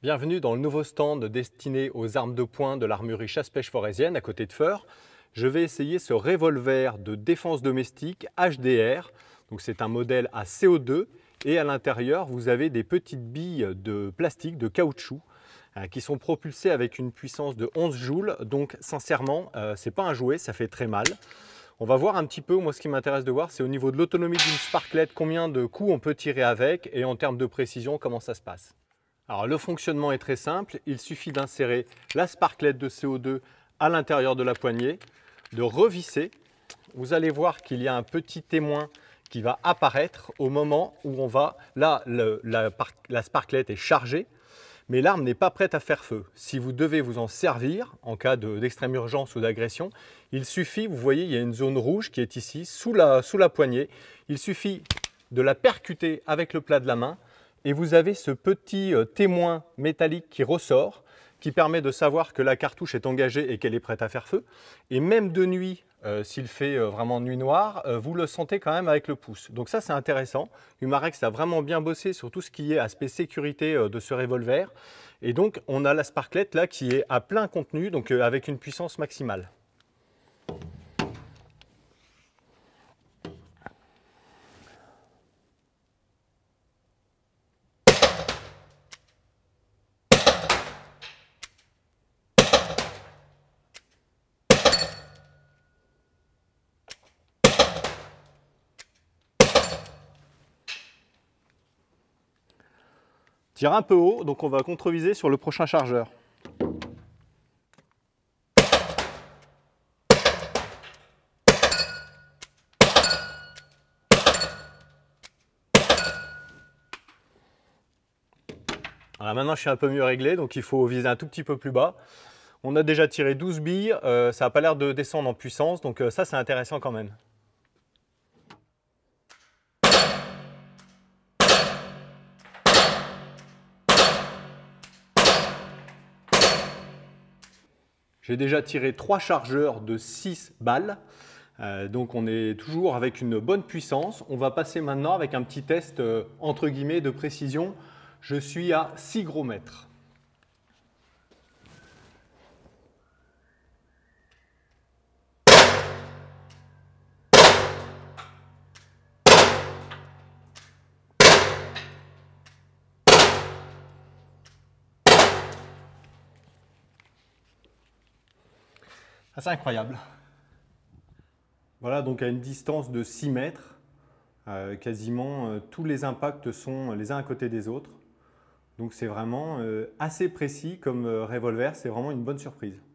Bienvenue dans le nouveau stand destiné aux armes de poing de l'armurerie Chasse-Pêche Forésienne à côté de Feur. Je vais essayer ce revolver de défense domestique HDR. c'est un modèle à CO2 et à l'intérieur vous avez des petites billes de plastique, de caoutchouc euh, qui sont propulsées avec une puissance de 11 joules. Donc sincèrement, euh, c'est pas un jouet, ça fait très mal. On va voir un petit peu, moi ce qui m'intéresse de voir, c'est au niveau de l'autonomie d'une sparklette, combien de coups on peut tirer avec et en termes de précision, comment ça se passe. Alors le fonctionnement est très simple, il suffit d'insérer la sparklette de CO2 à l'intérieur de la poignée, de revisser. Vous allez voir qu'il y a un petit témoin qui va apparaître au moment où on va... Là, la, sparklette est chargée, mais l'arme n'est pas prête à faire feu. Si vous devez vous en servir en cas d'extrême urgence ou d'agression, il suffit, vous voyez, il y a une zone rouge qui est ici, sous la poignée. Il suffit de la percuter avec le plat de la main et vous avez ce petit euh, témoin métallique qui ressort qui permet de savoir que la cartouche est engagée et qu'elle est prête à faire feu. Et même de nuit, euh, s'il fait euh, vraiment nuit noire, vous le sentez quand même avec le pouce. Donc ça, c'est intéressant. Humarex a vraiment bien bossé sur tout ce qui est aspect sécurité de ce revolver. Et donc, on a la sparklette là qui est à plein contenu, donc avec une puissance maximale. tire un peu haut, donc on va contreviser sur le prochain chargeur. Alors maintenant je suis un peu mieux réglé, donc il faut viser un tout petit peu plus bas. On a déjà tiré 12 billes, euh, ça n'a pas l'air de descendre en puissance, donc euh, ça c'est intéressant quand même. J'ai déjà tiré trois chargeurs de 6 balles. Euh, donc on est toujours avec une bonne puissance. On va passer maintenant avec un petit test euh, entre guillemets de précision. Je suis à 6 gros mètres. C'est incroyable. Voilà, donc à une distance de 6 mètres, euh, quasiment euh, tous les impacts sont les uns à côté des autres. Donc c'est vraiment euh, assez précis comme revolver, c'est vraiment une bonne surprise.